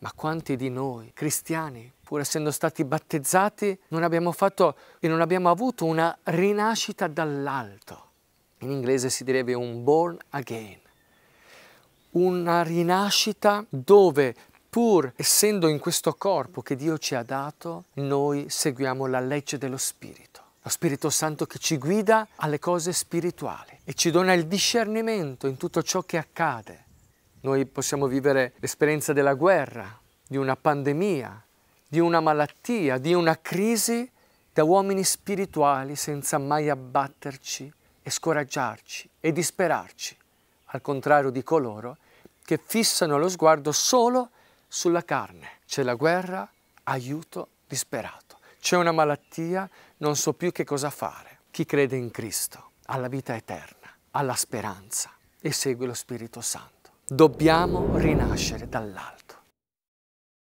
Ma quanti di noi, cristiani, pur essendo stati battezzati, non abbiamo fatto e non abbiamo avuto una rinascita dall'alto? In inglese si direbbe un born again. Una rinascita dove, pur essendo in questo corpo che Dio ci ha dato, noi seguiamo la legge dello Spirito. Lo Spirito Santo che ci guida alle cose spirituali e ci dona il discernimento in tutto ciò che accade noi possiamo vivere l'esperienza della guerra, di una pandemia, di una malattia, di una crisi da uomini spirituali senza mai abbatterci e scoraggiarci e disperarci, al contrario di coloro che fissano lo sguardo solo sulla carne. C'è la guerra, aiuto disperato. C'è una malattia, non so più che cosa fare. Chi crede in Cristo, alla vita eterna, alla speranza e segue lo Spirito Santo. Dobbiamo rinascere dall'alto.